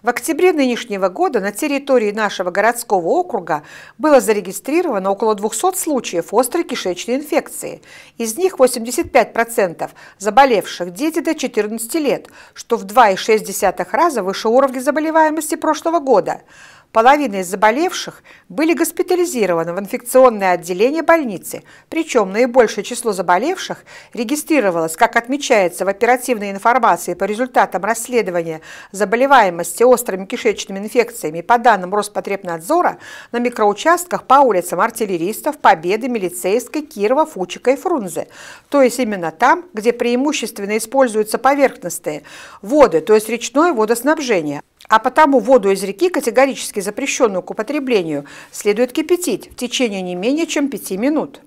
В октябре нынешнего года на территории нашего городского округа было зарегистрировано около 200 случаев острой кишечной инфекции. Из них 85% заболевших дети до 14 лет, что в 2,6 раза выше уровня заболеваемости прошлого года – Половина из заболевших были госпитализированы в инфекционное отделение больницы, причем наибольшее число заболевших регистрировалось, как отмечается в оперативной информации по результатам расследования заболеваемости острыми кишечными инфекциями по данным Роспотребнадзора на микроучастках по улицам Артиллеристов, Победы, Милицейской, Кирова, Фучика и Фрунзе, то есть именно там, где преимущественно используются поверхностные воды, то есть речное водоснабжение. А потому воду из реки, категорически запрещенную к употреблению, следует кипятить в течение не менее чем 5 минут.